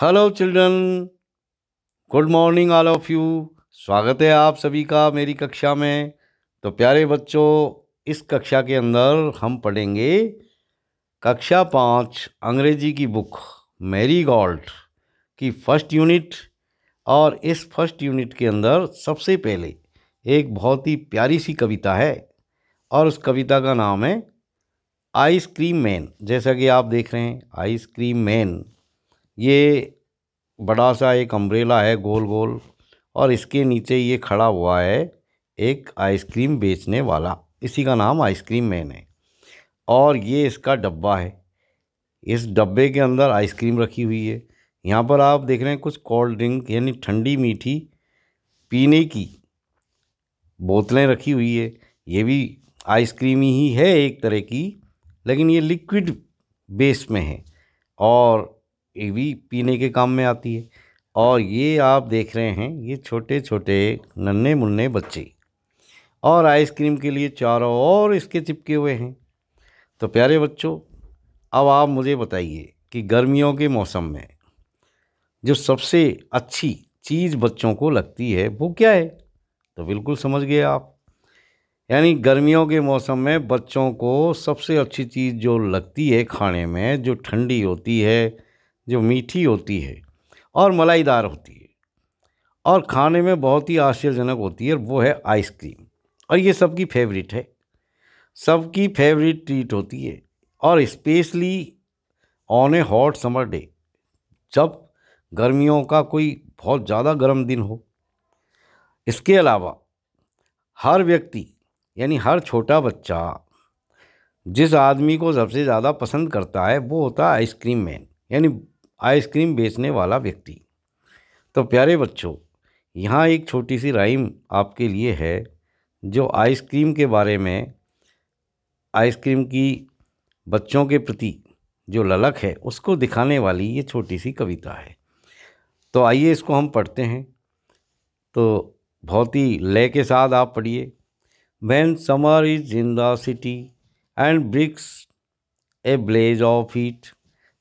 hello children good morning all of you स्वागत है आप सभी का मेरी कक्षा में तो प्यारे बच्चों इस कक्षा के अंदर हम पढ़ेंगे कक्षा पाँच अंग्रेजी की बुक मैरी गॉल्ट की फर्स्ट यूनिट और इस फर्स्ट यूनिट के अंदर सबसे पहले एक बहुत ही प्यारी सी कविता है और उस कविता का नाम है आइसक्रीम मैन जैसा कि आप देख रहे हैं आइसक्रीम मैन ये बड़ा सा एक अम्ब्रेला है गोल गोल और इसके नीचे ये खड़ा हुआ है एक आइसक्रीम बेचने वाला इसी का नाम आइसक्रीम मैन है और ये इसका डब्बा है इस डब्बे के अंदर आइसक्रीम रखी हुई है यहाँ पर आप देख रहे हैं कुछ कोल्ड ड्रिंक यानी ठंडी मीठी पीने की बोतलें रखी हुई है ये भी आइसक्रीम ही है एक तरह की लेकिन ये लिक्विड बेस में है और ये भी पीने के काम में आती है और ये आप देख रहे हैं ये छोटे छोटे नन्हे मुन्ने बच्चे और आइसक्रीम के लिए चारों और इसके चिपके हुए हैं तो प्यारे बच्चों अब आप मुझे बताइए कि गर्मियों के मौसम में जो सबसे अच्छी चीज़ बच्चों को लगती है वो क्या है तो बिल्कुल समझ गए आप यानी गर्मियों के मौसम में बच्चों को सबसे अच्छी चीज़ जो लगती है खाने में जो ठंडी होती है जो मीठी होती है और मलाईदार होती है और खाने में बहुत ही आश्चर्यजनक होती है वो है आइसक्रीम और ये सबकी फेवरेट है सबकी फेवरेट ट्रीट होती है और specially on a hot summer day जब गर्मियों का कोई बहुत ज़्यादा गर्म दिन हो इसके अलावा हर व्यक्ति यानी हर छोटा बच्चा जिस आदमी को सबसे ज़्यादा पसंद करता है वो होता है आइसक्रीम मैन यानी आइसक्रीम बेचने वाला व्यक्ति तो प्यारे बच्चों यहाँ एक छोटी सी राइम आपके लिए है जो आइसक्रीम के बारे में आइसक्रीम की बच्चों के प्रति जो ललक है उसको दिखाने वाली ये छोटी सी कविता है तो आइए इसको हम पढ़ते हैं तो बहुत ही लय के साथ आप पढ़िए when summer is in the city and bricks a blaze of heat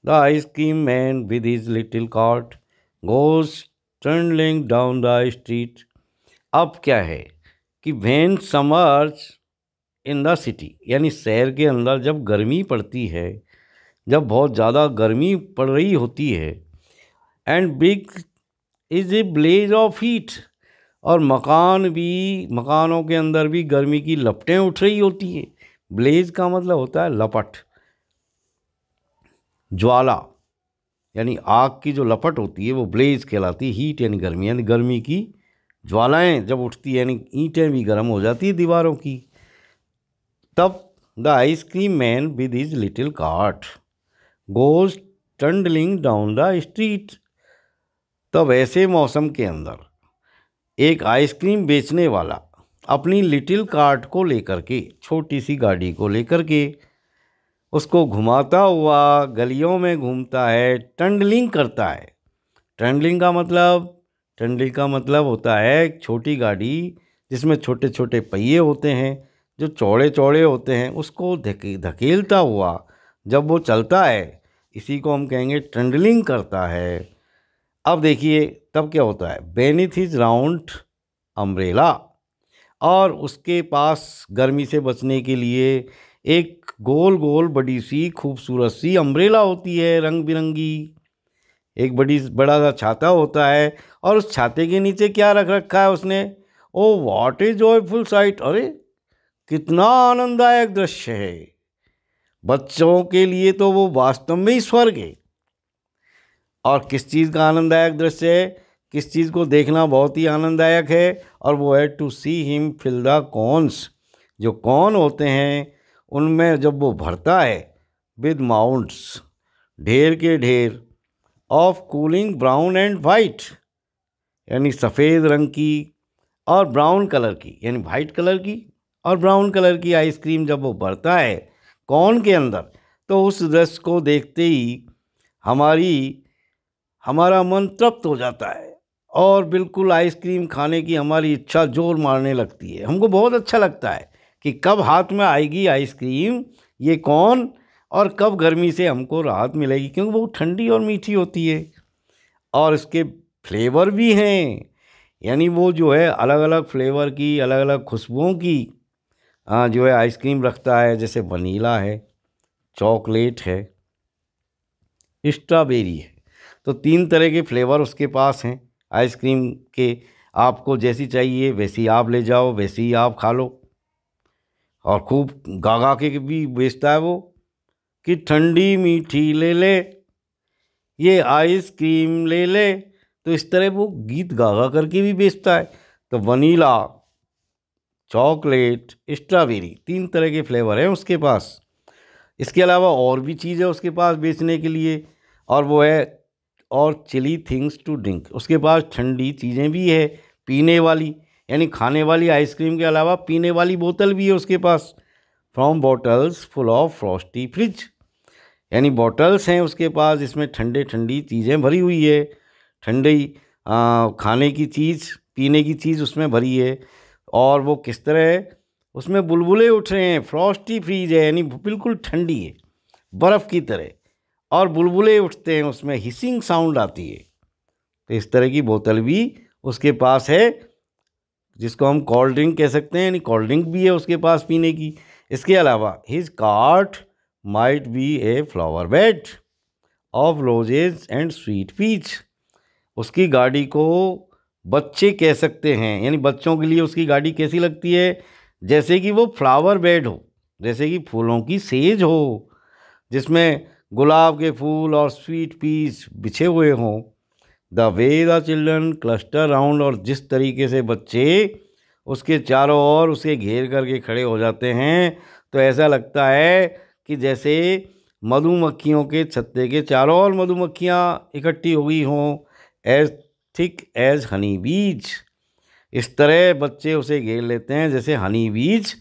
the ice cream man with his little cart cart trundling down the street अब क्या है कि when summers in the city यानी शहर के अंदर जब गर्मी पड़ती है जब बहुत ज़्यादा गर्मी पड़ रही होती है and big is a blaze of heat और मकान भी मकानों के अंदर भी गर्मी की लपटें उठ रही होती है ब्लेज का मतलब होता है लपट ज्वाला यानी आग की जो लपट होती है वो ब्लेज कहलाती है हीट यानी गर्मी यानी गर्मी की ज्वालाएं जब उठती है यानी ईंटें भी गर्म हो जाती है दीवारों की तब the ice cream man with is little cart goes trundling down the street तब ऐसे मौसम के अंदर एक आइसक्रीम बेचने वाला अपनी लिटिल कार्ट को लेकर के छोटी सी गाड़ी को लेकर के उसको घुमाता हुआ गलियों में घूमता है टंडलिंग करता है टंडलिंग का मतलब टंडलिंग का मतलब होता है एक छोटी गाड़ी जिसमें छोटे छोटे पहिए होते हैं जो चौड़े चौड़े होते हैं उसको धकेलता हुआ जब वो चलता है इसी को हम कहेंगे टंडलिंग करता है अब देखिए तब क्या होता है बेनिथ इज राउंड अम्ब्रेला और उसके पास गर्मी से बचने के लिए एक गोल गोल बड़ी सी खूबसूरत सी अम्ब्रेला होती है रंग बिरंगी एक बड़ी बड़ा सा छाता होता है और उस छाते के नीचे क्या रख रखा है उसने oh what is joyful sight अरे कितना आनंददायक दृश्य है बच्चों के लिए तो वो वास्तव में ही स्वर्ग है और किस चीज़ का आनंददायक दृश्य है किस चीज़ को देखना बहुत ही आनंददायक है और वो है to see him fill the cones जो कौन होते हैं उनमें जब वो भरता है विद माउंट्स ढेर के ढेर of cooling brown and white यानी सफ़ेद रंग की और ब्राउन कलर की यानी वाइट कलर की और ब्राउन कलर की आइसक्रीम जब वो भरता है कौन के अंदर तो उस दृश्य को देखते ही हमारी हमारा मन तृप्त हो जाता है और बिल्कुल आइसक्रीम खाने की हमारी इच्छा जोर मारने लगती है हमको बहुत अच्छा लगता है कि कब हाथ में आएगी आइसक्रीम ये कौन और कब गर्मी से हमको राहत मिलेगी क्योंकि बहुत ठंडी और मीठी होती है और इसके फ्लेवर भी हैं यानी वो जो है अलग अलग फ्लेवर की अलग अलग खुशबुओं की जो है आइसक्रीम रखता है जैसे वनीला है चॉकलेट है स्ट्रॉबेरी है तो तीन तरह के फ्लेवर उसके पास हैं आइसक्रीम के आपको जैसी चाहिए वैसी आप ले जाओ वैसी आप खा लो और खूब गागा के भी बेचता है वो कि ठंडी मीठी ले ले ये आइसक्रीम ले ले तो इस तरह वो गीत गागा करके भी बेचता है तो वनीला चॉकलेट स्ट्रॉबेरी तीन तरह के फ्लेवर हैं उसके पास इसके अलावा और भी चीज़ है उसके पास बेचने के लिए और वो है और चिली थिंग्स टू ड्रिंक उसके पास ठंडी चीज़ें भी है पीने वाली यानी खाने वाली आइसक्रीम के अलावा पीने वाली बोतल भी है उसके पास from bottles full of frosty fizz यानी बॉटल्स हैं उसके पास इसमें ठंडे ठंडी चीज़ें भरी हुई है ठंडी खाने की चीज़ पीने की चीज़ उसमें भरी है और वो किस तरह है उसमें बुलबुलें उठ रहे हैं फ्रॉस्टी फ्रीज है यानी बिल्कुल ठंडी है बर्फ़ की तरह और बुलबुले उठते हैं उसमें हिसिंग साउंड आती है तो इस तरह की बोतल भी उसके पास है जिसको हम कोल्ड ड्रिंक कह सकते हैं यानी कोल्ड ड्रिंक भी है उसके पास पीने की इसके अलावा his cart might be a flower bed of roses and sweet peach उसकी गाड़ी को बच्चे कह सकते हैं यानी बच्चों के लिए उसकी गाड़ी कैसी लगती है जैसे कि वो फ्लावर बेड हो जैसे कि फूलों की सेज हो जिसमें गुलाब के फूल और स्वीट पीस बिछे हुए हों the way the children cluster round और जिस तरीके से बच्चे उसके चारों ओर उसे घेर करके खड़े हो जाते हैं तो ऐसा लगता है कि जैसे मधुमक्खियों के छत्ते के चारों ओर मधुमक्खियाँ इकट्ठी हुई हों एज थिक एज हनी बीज इस तरह बच्चे उसे घेर लेते हैं जैसे हनी बीज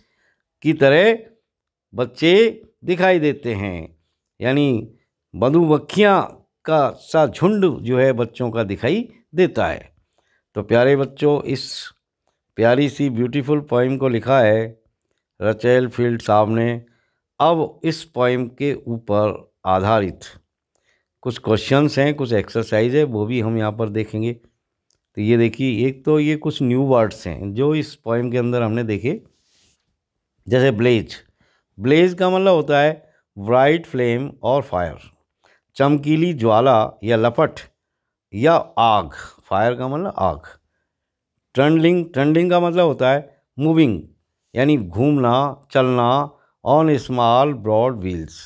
की तरह बच्चे दिखाई देते हैं यानी मधुमक्खियाँ का सा झुंड जो है बच्चों का दिखाई देता है तो प्यारे बच्चों इस प्यारी सी ब्यूटीफुल पोइम को लिखा है रचेल फील्ड साहब ने अब इस पोइम के ऊपर आधारित कुछ क्वेश्चंस हैं कुछ एक्सरसाइज है वो भी हम यहाँ पर देखेंगे तो ये देखिए एक तो ये कुछ न्यू वर्ड्स हैं जो इस पोइम के अंदर हमने देखे जैसे ब्लेज ब्लेज का मतलब होता है ब्राइट फ्लेम और फायर चमकीली ज्वाला या लपट या आग फायर का मतलब आग ट्रेंडलिंग ट्रेंडिंग का मतलब होता है मूविंग यानी घूमना चलना ऑन स्मॉल ब्रॉड व्हील्स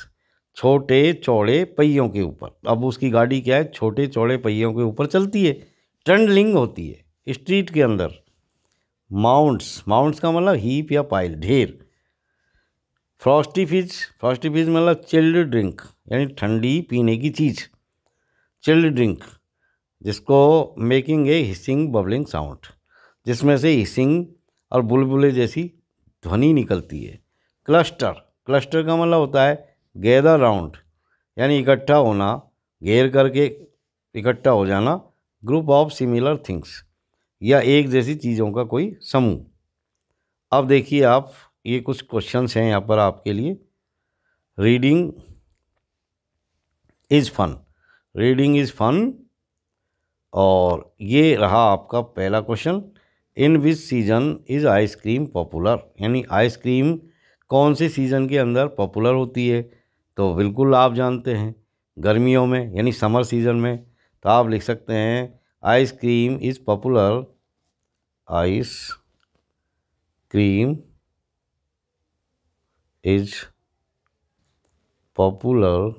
छोटे चौड़े पहियों के ऊपर अब उसकी गाड़ी क्या है छोटे चौड़े पहियों के ऊपर चलती है ट्रेंडलिंग होती है स्ट्रीट के अंदर माउंट्स माउंट्स का मतलब हीप या पाइल ढेर फ्रॉस्टी फिज फ्रॉस्टी फिज मतलब चिल्ड ड्रिंक यानी ठंडी पीने की चीज़ चिल्ड ड्रिंक जिसको making a hissing bubbling sound जिसमें से हिसिंग और बुलबुले जैसी ध्वनि निकलती है क्लस्टर क्लस्टर का मतलब होता है गैदर राउंड यानी इकट्ठा होना घेर करके इकट्ठा हो जाना ग्रुप ऑफ सिमिलर थिंग्स या एक जैसी चीज़ों का कोई समूह अब देखिए आप ये कुछ क्वेश्चंस हैं यहाँ पर आपके लिए reading is fun reading is fun और ये रहा आपका पहला question in which season is ice cream popular यानी आइसक्रीम कौन से सीज़न के अंदर पॉपुलर होती है तो बिल्कुल आप जानते हैं गर्मियों में यानी समर सीज़न में तो आप लिख सकते हैं ice cream is popular ice cream is popular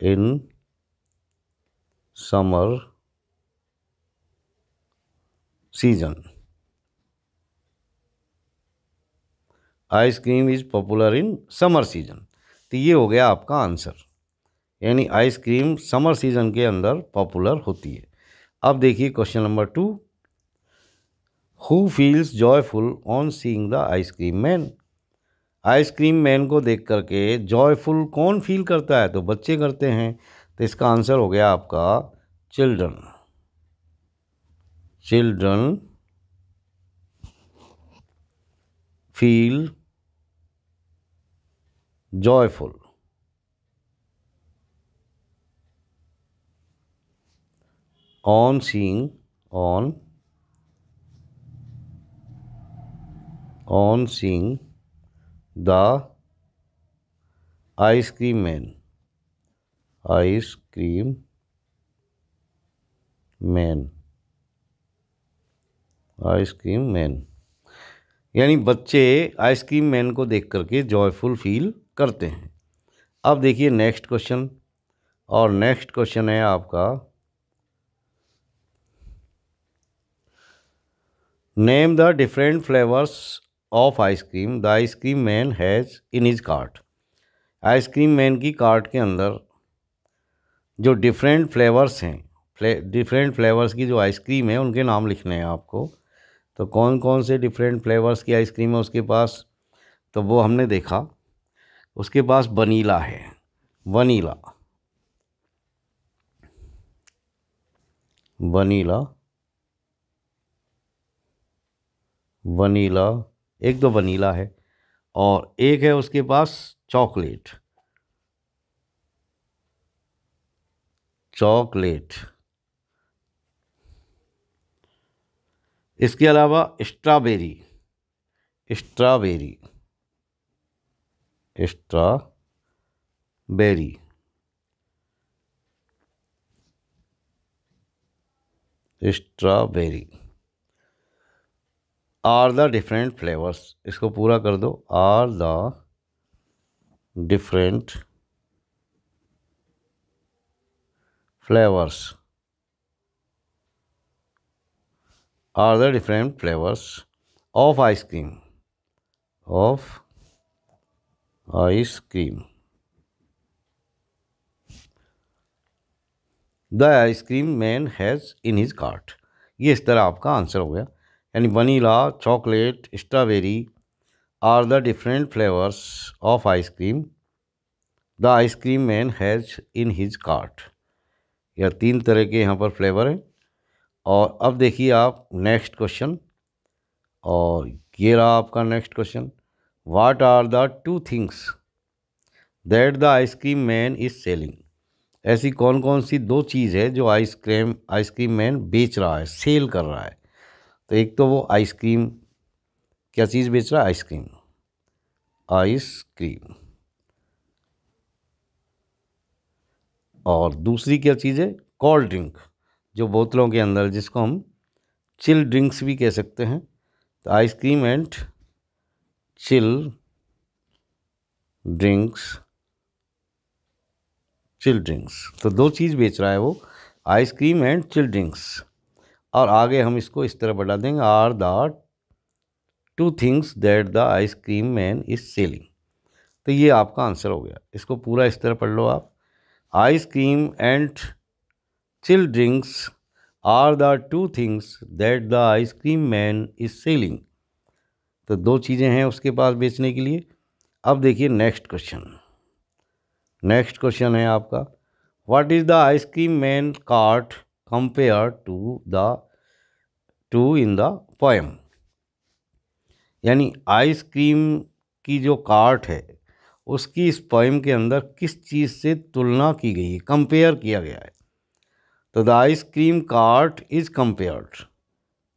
in summer season ice cream is popular in summer season तो ये हो गया आपका आंसर यानी आइसक्रीम समर सीजन के अंदर पॉपुलर होती है अब देखिए question number two who feels joyful on seeing the ice cream man ice cream man को देख करके जॉयफुल कौन फील करता है तो बच्चे करते हैं तो इसका आंसर हो गया आपका children children feel joyful on seeing on on seeing the ice cream man ice cream man ice cream man यानी बच्चे आइसक्रीम मैन को देख करके जॉयफुल फील करते हैं अब देखिए नेक्स्ट क्वेश्चन और नेक्स्ट क्वेश्चन है आपका name the different flavours of ice cream the ice cream man has in his cart ice cream man की कार्ट के अंदर जो डिफरेंट फ्लेवर्स हैं डिफरेंट फ्लेवर्स की जो आइसक्रीम है उनके नाम लिखने हैं आपको तो कौन कौन से डिफरेंट फ्लेवर्स की आइसक्रीम है उसके पास तो वो हमने देखा उसके पास वनीला है वनीला वनीला वनीला एक दो वनीला है और एक है उसके पास चॉकलेट चॉकलेट इसके अलावा strawberry strawberry strawberry strawberry are the different flavours इसको पूरा कर दो are the different flavours are the different flavours of ice cream of ice cream the ice cream man has in his cart ये इस तरह आपका आंसर हो गया यानी vanilla chocolate strawberry are the different flavours of ice cream the ice cream man has in his cart यह तीन तरह के यहाँ पर फ्लेवर हैं और अब देखिए आप नेक्स्ट क्वेश्चन और ये रहा आपका next question what are the two things that the ice cream man is selling ऐसी कौन कौन सी दो चीज़ है जो आइसक्रीम आइसक्रीम मैन बेच रहा है सेल कर रहा है तो एक तो वो आइसक्रीम क्या चीज़ बेच रहा है आइसक्रीम आइसक्रीम और दूसरी क्या चीज़ है कोल्ड ड्रिंक जो बोतलों के अंदर जिसको हम चिल ड्रिंक्स भी कह सकते हैं तो ice cream and chill drinks chill drinks तो दो चीज़ बेच रहा है वो आइसक्रीम एंड चिल ड्रिंक्स और आगे हम इसको इस तरह बढ़ा देंगे are the two things that the ice cream man is selling तो ये आपका आंसर हो गया इसको पूरा इस तरह पढ़ लो आप ice cream and chill drinks are the two things that the ice cream man is selling तो दो चीज़ें हैं उसके पास बेचने के लिए अब देखिए नेक्स्ट क्वेश्चन नेक्स्ट क्वेश्चन है आपका what is the ice cream man cart compared to the two in the poem यानी आइसक्रीम की जो कार्ट है उसकी इस पोइम के अंदर किस चीज़ से तुलना की गई है कंपेयर किया गया है तो the ice cream cart is compared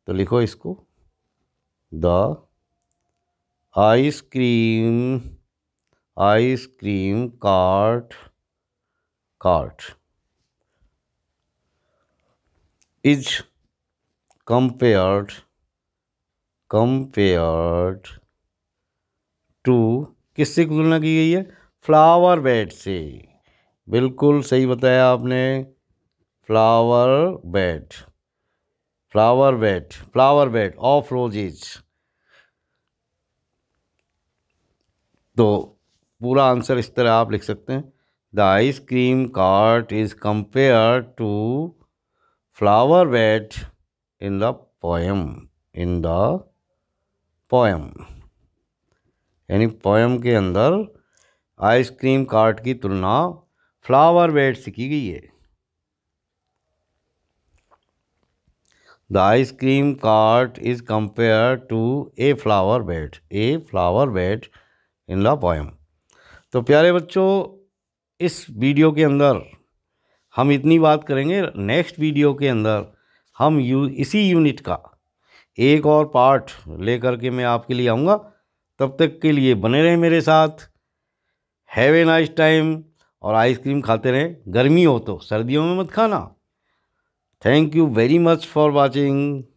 तो लिखो इसको the ice cream ice cream cart cart is compared compared to किससे तुलना की गई है फ्लावर बेड से बिल्कुल सही बताया आपने flower bed flower bed flower bed of roses तो पूरा आंसर इस तरह आप लिख सकते हैं the ice cream cart is compare to flower bed in the poem in the poem यानी पोएम के अंदर आइसक्रीम कार्ट की तुलना फ्लावर बेड से की गई है the ice cream cart is compare to a flower bed a flower bed in the poem तो प्यारे बच्चों इस वीडियो के अंदर हम इतनी बात करेंगे नेक्स्ट वीडियो के अंदर हम यू इसी यूनिट का एक और पार्ट लेकर के मैं आपके लिए आऊँगा तब तक के लिए बने रहें मेरे साथ हैव ए नाइस टाइम और आइसक्रीम खाते रहें गर्मी हो तो सर्दियों में मत खाना thank you very much for watching